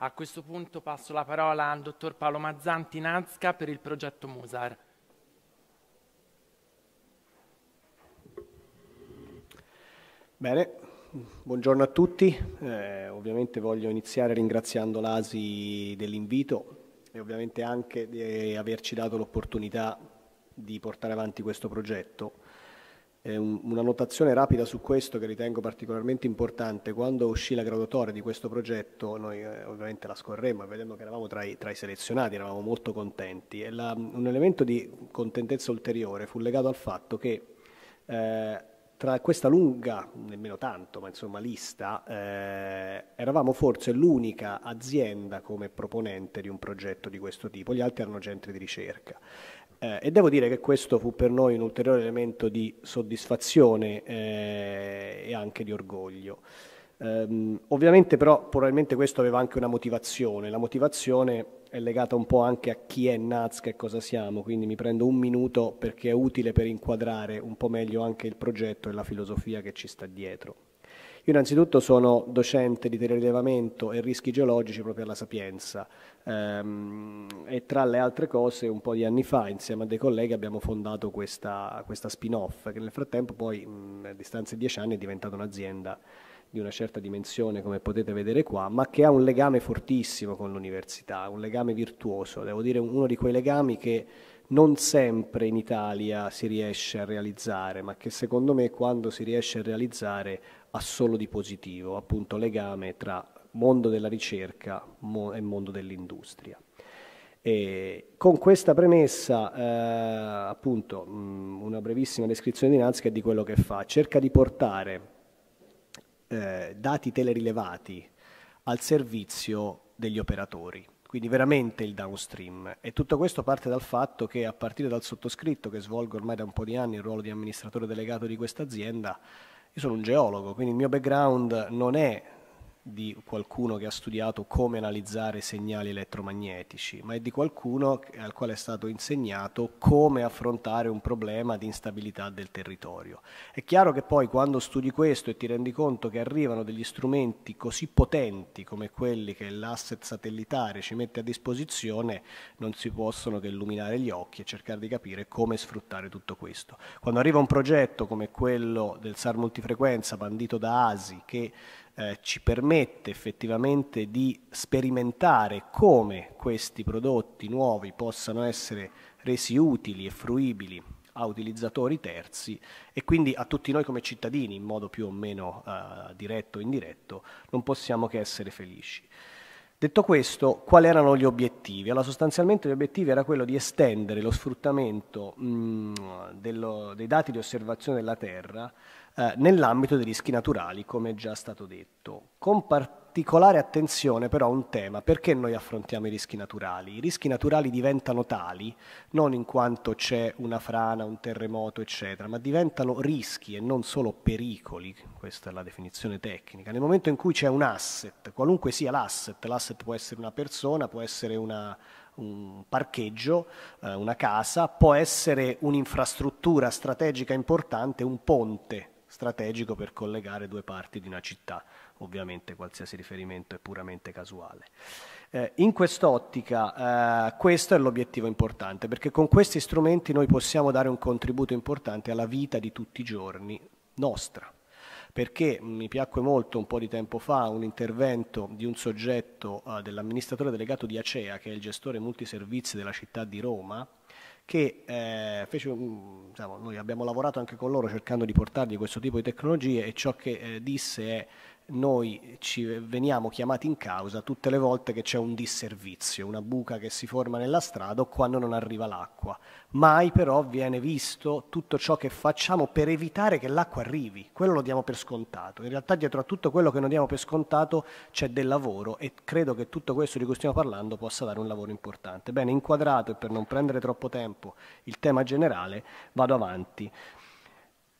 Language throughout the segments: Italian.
A questo punto passo la parola al dottor Paolo Mazzanti Nazca per il progetto Musar. Bene, buongiorno a tutti. Eh, ovviamente voglio iniziare ringraziando l'ASI dell'invito e ovviamente anche di averci dato l'opportunità di portare avanti questo progetto una notazione rapida su questo che ritengo particolarmente importante, quando uscì la graduatoria di questo progetto, noi eh, ovviamente la scorremmo e vedendo che eravamo tra i, tra i, selezionati, eravamo molto contenti. La, un elemento di contentezza ulteriore fu legato al fatto che eh, tra questa lunga, nemmeno tanto, ma insomma lista, eh, eravamo forse l'unica azienda come proponente di un progetto di questo tipo, gli altri erano centri di ricerca. Eh, e devo dire che questo fu per noi un ulteriore elemento di soddisfazione eh, e anche di orgoglio. Um, ovviamente però probabilmente questo aveva anche una motivazione, la motivazione è legata un po' anche a chi è Nazca e cosa siamo, quindi mi prendo un minuto perché è utile per inquadrare un po' meglio anche il progetto e la filosofia che ci sta dietro. Io innanzitutto sono docente di telerilevamento e rischi geologici proprio alla Sapienza ehm, e tra le altre cose un po' di anni fa insieme a dei colleghi abbiamo fondato questa, questa spin-off che nel frattempo poi a distanza di dieci anni è diventata un'azienda di una certa dimensione come potete vedere qua, ma che ha un legame fortissimo con l'università, un legame virtuoso, devo dire uno di quei legami che non sempre in Italia si riesce a realizzare, ma che secondo me quando si riesce a realizzare ha solo di positivo, appunto legame tra mondo della ricerca e mondo dell'industria. E con questa premessa, eh, appunto, mh, una brevissima descrizione di Nazca di quello che fa. Cerca di portare eh, dati telerilevati al servizio degli operatori, quindi veramente il downstream. E tutto questo parte dal fatto che a partire dal sottoscritto, che svolgo ormai da un po' di anni il ruolo di amministratore delegato di questa azienda, io sono un geologo, quindi il mio background non è di qualcuno che ha studiato come analizzare segnali elettromagnetici, ma è di qualcuno al quale è stato insegnato come affrontare un problema di instabilità del territorio. È chiaro che poi quando studi questo e ti rendi conto che arrivano degli strumenti così potenti come quelli che l'asset satellitare ci mette a disposizione, non si possono che illuminare gli occhi e cercare di capire come sfruttare tutto questo. Quando arriva un progetto come quello del SAR multifrequenza bandito da ASI che eh, ci permette effettivamente di sperimentare come questi prodotti nuovi possano essere resi utili e fruibili a utilizzatori terzi e quindi a tutti noi come cittadini, in modo più o meno eh, diretto o indiretto, non possiamo che essere felici. Detto questo, quali erano gli obiettivi? Allora, sostanzialmente gli obiettivi era quello di estendere lo sfruttamento mh, mm, dello, dei dati di osservazione della Terra eh, nell'ambito dei rischi naturali, come già stato detto. Con particolare attenzione però a un tema, perché noi affrontiamo i rischi naturali? I rischi naturali diventano tali non in quanto c'è una frana, un terremoto, eccetera, ma diventano rischi e non solo pericoli, questa è la definizione tecnica. Nel momento in cui c'è un asset, qualunque sia l'asset, l'asset può essere una persona, può essere una un parcheggio, eh, una casa, può essere un'infrastruttura strategica importante, un ponte strategico per collegare due parti di una città. Ovviamente qualsiasi riferimento è puramente casuale. Eh, in quest'ottica eh, questo è l'obiettivo importante perché con questi strumenti noi possiamo dare un contributo importante alla vita di tutti i giorni nostra perché mi piacque molto un po' di tempo fa un intervento di un soggetto eh, dell'amministratore delegato di Acea, che è il gestore multiservizi della città di Roma, che eh, fece, diciamo, noi abbiamo lavorato anche con loro cercando di portargli questo tipo di tecnologie e ciò che eh, disse è noi ci veniamo chiamati in causa tutte le volte che c'è un disservizio, una buca che si forma nella strada o quando non arriva l'acqua. Mai però viene visto tutto ciò che facciamo per evitare che l'acqua arrivi, quello lo diamo per scontato. In realtà dietro a tutto quello che non diamo per scontato c'è del lavoro e credo che tutto questo di cui stiamo parlando possa dare un lavoro importante. Bene, inquadrato e per non prendere troppo tempo il tema generale, vado avanti.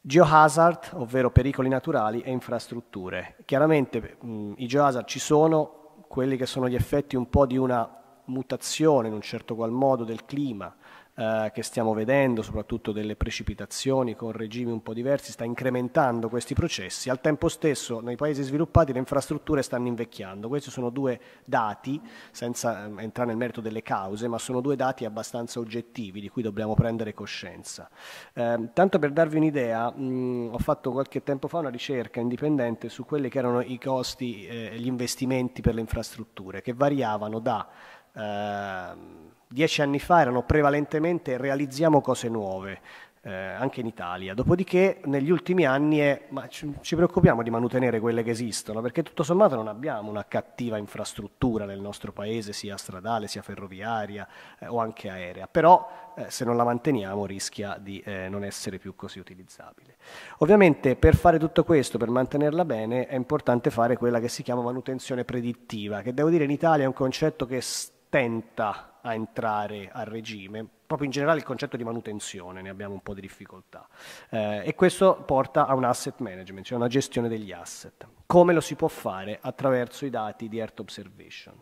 Geohazard, ovvero pericoli naturali e infrastrutture. Chiaramente mh, mm, i geohazard ci sono, quelli che sono gli effetti un po' di una mutazione in un certo qual modo del clima, eh, che stiamo vedendo, soprattutto delle precipitazioni con regimi un po' diversi, sta incrementando questi processi. Al tempo stesso nei paesi sviluppati le infrastrutture stanno invecchiando. Questi sono due dati, senza eh, entrare nel merito delle cause, ma sono due dati abbastanza oggettivi di cui dobbiamo prendere coscienza. Eh, tanto per darvi un'idea, ho fatto qualche tempo fa una ricerca indipendente su quelli che erano i costi, eh, gli investimenti per le infrastrutture, che variavano da... Eh, dieci anni fa erano prevalentemente realizziamo cose nuove, eh, anche in Italia. Dopodiché negli ultimi anni è, ma ci, ci, preoccupiamo di mantenere quelle che esistono, perché tutto sommato non abbiamo una cattiva infrastruttura nel nostro paese, sia stradale, sia ferroviaria eh, o anche aerea, però eh, se non la manteniamo rischia di eh, non essere più così utilizzabile. Ovviamente per fare tutto questo, per mantenerla bene, è importante fare quella che si chiama manutenzione predittiva, che devo dire in Italia è un concetto che stenta a entrare a regime proprio in generale il concetto di manutenzione, ne abbiamo un po' di difficoltà. Eh, e questo porta a un asset management, cioè una gestione degli asset. Come lo si può fare? Attraverso i dati di Earth Observation.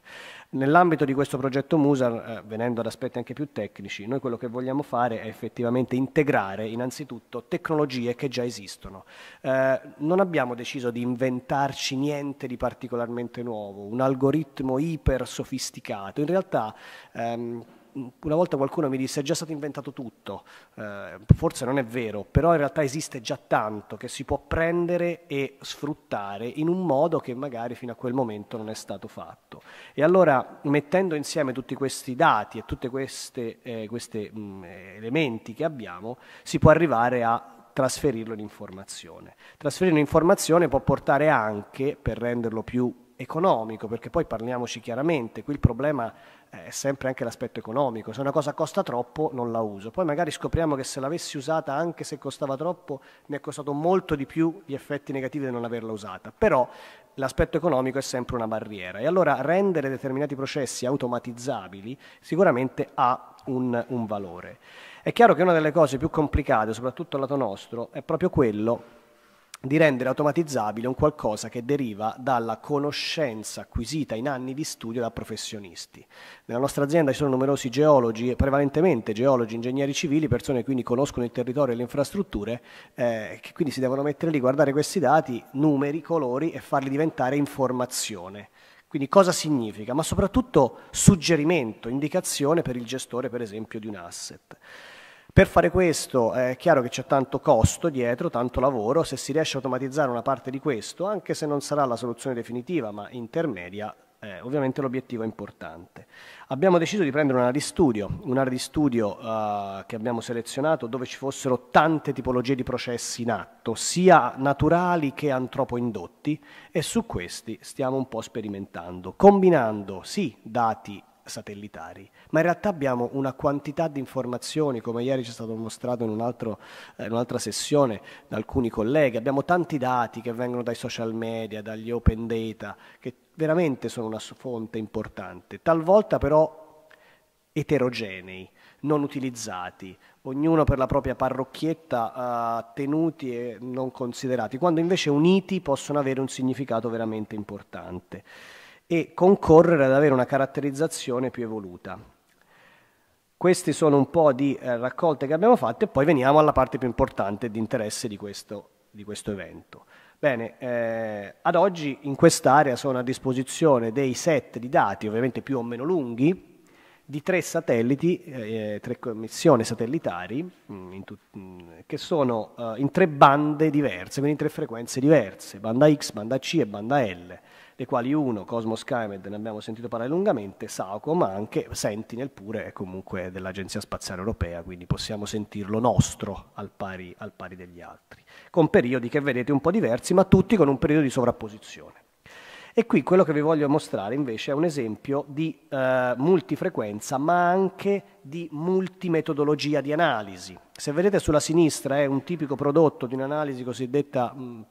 Nell'ambito di questo progetto MUSAR, eh, venendo ad aspetti anche più tecnici, noi quello che vogliamo fare è effettivamente integrare innanzitutto tecnologie che già esistono. Eh, non abbiamo deciso di inventarci niente di particolarmente nuovo, un algoritmo iper sofisticato. In realtà ehm, una volta qualcuno mi disse è già stato inventato tutto, eh, forse non è vero, però in realtà esiste già tanto che si può prendere e sfruttare in un modo che magari fino a quel momento non è stato fatto. E allora mettendo insieme tutti questi dati e tutti questi eh, mm, elementi che abbiamo si può arrivare a trasferirlo in informazione. Trasferirlo in informazione può portare anche, per renderlo più economico, perché poi parliamoci chiaramente, qui il problema eh, è sempre anche l'aspetto economico, se una cosa costa troppo non la uso, poi magari scopriamo che se l'avessi usata anche se costava troppo mi è costato molto di più gli effetti negativi di non averla usata, però l'aspetto economico è sempre una barriera e allora rendere determinati processi automatizzabili sicuramente ha un, un valore. È chiaro che una delle cose più complicate, soprattutto al lato nostro, è proprio quello di rendere automatizzabile un qualcosa che deriva dalla conoscenza acquisita in anni di studio da professionisti. Nella nostra azienda ci sono numerosi geologi, prevalentemente geologi, ingegneri civili, persone che quindi conoscono il territorio e le infrastrutture, eh, che quindi si devono mettere lì, guardare questi dati, numeri, colori e farli diventare informazione. Quindi cosa significa? Ma soprattutto suggerimento, indicazione per il gestore per esempio di un asset. Per fare questo è chiaro che c'è tanto costo dietro, tanto lavoro, se si riesce a automatizzare una parte di questo, anche se non sarà la soluzione definitiva ma intermedia, eh, ovviamente l'obiettivo è importante. Abbiamo deciso di prendere un'area di studio, un'area di studio eh, che abbiamo selezionato dove ci fossero tante tipologie di processi in atto, sia naturali che antropoindotti e su questi stiamo un po' sperimentando, combinando sì dati satellitari, ma in realtà abbiamo una quantità di informazioni, come ieri ci è stato mostrato eh, in, un'altra sessione da alcuni colleghi, abbiamo tanti dati che vengono dai social media, dagli open data, che veramente sono una fonte importante, talvolta però eterogenei, non utilizzati, ognuno per la propria parrocchietta eh, tenuti e non considerati, quando invece uniti possono avere un significato veramente importante e concorrere ad avere una caratterizzazione più evoluta. Questi sono un po' di eh, raccolte che abbiamo fatto e poi veniamo alla parte più importante di interesse di questo, di questo evento. Bene, eh, ad oggi in quest'area sono a disposizione dei set di dati, ovviamente più o meno lunghi, di tre satelliti, eh, tre missioni satellitari, mm, in mm, che sono eh, in tre bande diverse, quindi in tre frequenze diverse, banda X, banda C e banda L le quali uno, Cosmos Skymed, ne abbiamo sentito parlare lungamente, Saoco, ma anche Sentinel pure è comunque dell'Agenzia Spaziale Europea, quindi possiamo sentirlo nostro al pari, al pari degli altri, con periodi che vedete un po' diversi, ma tutti con un periodo di sovrapposizione. E qui quello che vi voglio mostrare invece è un esempio di eh, multifrequenza, ma anche di multimetodologia di analisi. Se vedete sulla sinistra è un tipico prodotto di un'analisi cosiddetta mh,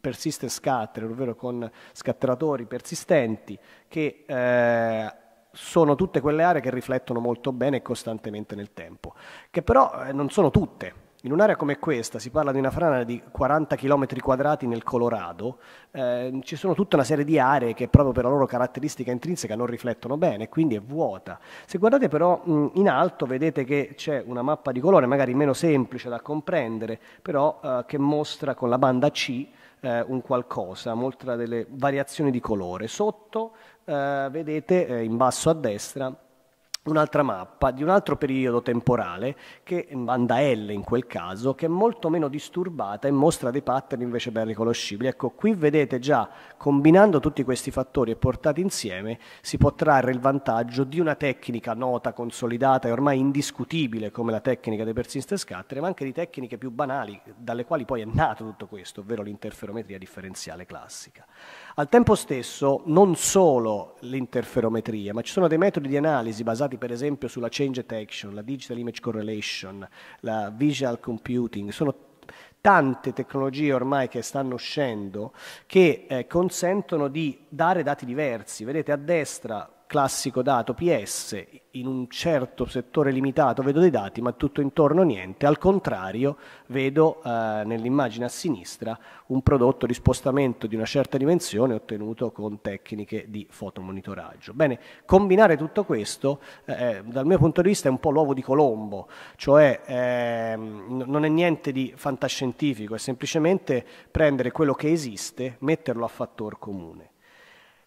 persiste scatter, ovvero con scatteratori persistenti che eh, sono tutte quelle aree che riflettono molto bene e costantemente nel tempo, che però eh, non sono tutte. In un'area come questa, si parla di una frana di 40 km quadrati nel Colorado, eh, ci sono tutta una serie di aree che proprio per la loro caratteristica intrinseca non riflettono bene, quindi è vuota. Se guardate però mh, in alto vedete che c'è una mappa di colore, magari meno semplice da comprendere, però eh, che mostra con la banda C eh, un qualcosa, molta delle variazioni di colore. Sotto eh, vedete eh, in basso a destra un'altra mappa di un altro periodo temporale, che banda mm, L in quel caso, che è molto meno disturbata e mostra dei pattern invece ben riconoscibili. Ecco, qui vedete già, combinando tutti questi fattori e portati insieme, si può trarre il vantaggio di una tecnica nota, consolidata e ormai indiscutibile come la tecnica dei persiste scatter, ma anche di tecniche più banali, dalle quali poi è nato tutto questo, ovvero l'interferometria differenziale classica. Al tempo stesso non solo l'interferometria, ma ci sono dei metodi di analisi basati per esempio sulla change detection, la digital image correlation, la visual computing, sono tante tecnologie ormai che stanno uscendo che eh, consentono di dare dati diversi. Vedete a destra classico dato PS in un certo settore limitato vedo dei dati ma tutto intorno niente, al contrario vedo eh, nell'immagine a sinistra un prodotto di spostamento di una certa dimensione ottenuto con tecniche di fotomonitoraggio. Bene, combinare tutto questo eh, eh dal mio punto di vista è un po' l'uovo di Colombo, cioè eh, non è niente di fantascientifico, è semplicemente prendere quello che esiste, metterlo a fattor comune.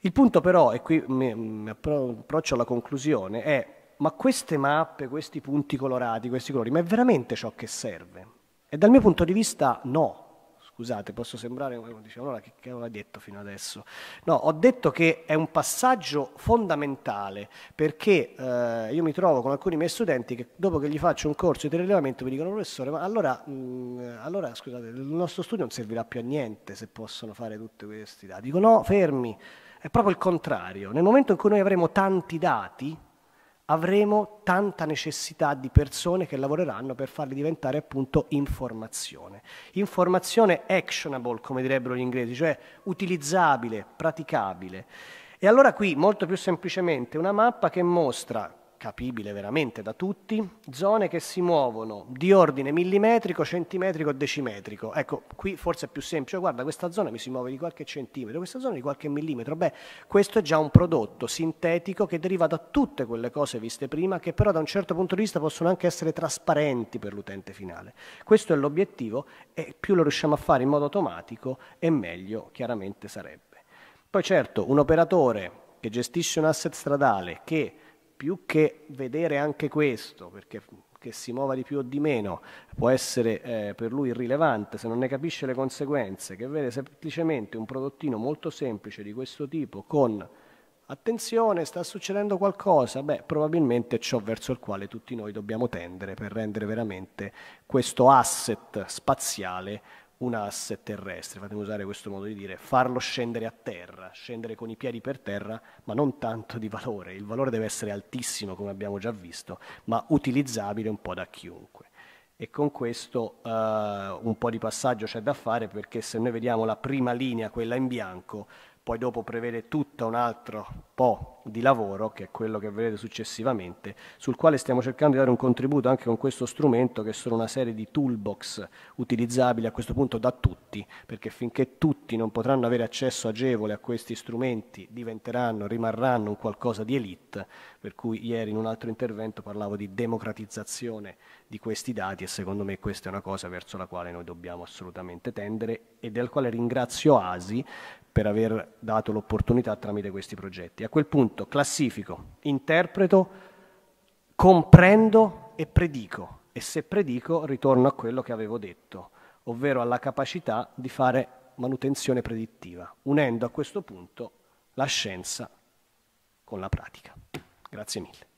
Il punto però, e qui mi, mi approccio alla conclusione, è ma queste mappe, questi punti colorati, questi colori, ma è veramente ciò che serve? E dal mio punto di vista no. Scusate, posso sembrare come dice, allora che, che aveva detto fino adesso? No, ho detto che è un passaggio fondamentale perché eh, io mi trovo con alcuni miei studenti che dopo che gli faccio un corso di rilevamento mi dicono professore, ma allora, mh, mm, allora scusate, il nostro studio non servirà più a niente se possono fare tutti questi dati. Dico no, fermi, è proprio il contrario. Nel momento in cui noi avremo tanti dati, avremo tanta necessità di persone che lavoreranno per farli diventare appunto informazione. Informazione actionable, come direbbero gli inglesi, cioè utilizzabile, praticabile. E allora qui, molto più semplicemente, una mappa che mostra capibile veramente da tutti, zone che si muovono di ordine millimetrico, centimetrico, e decimetrico. Ecco, qui forse è più semplice, cioè, guarda questa zona mi si muove di qualche centimetro, questa zona di qualche millimetro. Beh, questo è già un prodotto sintetico che deriva da tutte quelle cose viste prima, che però da un certo punto di vista possono anche essere trasparenti per l'utente finale. Questo è l'obiettivo e più lo riusciamo a fare in modo automatico e meglio chiaramente sarebbe. Poi certo, un operatore che gestisce un asset stradale che più che vedere anche questo, perché che si muova di più o di meno può essere eh, per lui irrilevante se non ne capisce le conseguenze, che vede semplicemente un prodottino molto semplice di questo tipo con attenzione, sta succedendo qualcosa, beh, probabilmente è ciò verso il quale tutti noi dobbiamo tendere per rendere veramente questo asset spaziale un asset terrestre, fatemi usare questo modo di dire, farlo scendere a terra, scendere con i piedi per terra, ma non tanto di valore, il valore deve essere altissimo come abbiamo già visto, ma utilizzabile un po' da chiunque. E con questo uh, un po' di passaggio c'è da fare perché se noi vediamo la prima linea, quella in bianco, poi dopo prevede tutto un altro po' di lavoro, che è quello che vedrete successivamente, sul quale stiamo cercando di dare un contributo anche con questo strumento, che sono una serie di toolbox utilizzabili a questo punto da tutti, perché finché tutti non potranno avere accesso agevole a questi strumenti, diventeranno, rimarranno un qualcosa di elite, per cui ieri in un altro intervento parlavo di democratizzazione di questi dati e secondo me questa è una cosa verso la quale noi dobbiamo assolutamente tendere e del quale ringrazio ASI per aver dato l'opportunità tramite questi progetti. A quel punto classifico, interpreto, comprendo e predico e se predico ritorno a quello che avevo detto, ovvero alla capacità di fare manutenzione predittiva, unendo a questo punto la scienza con la pratica. Grazie mille.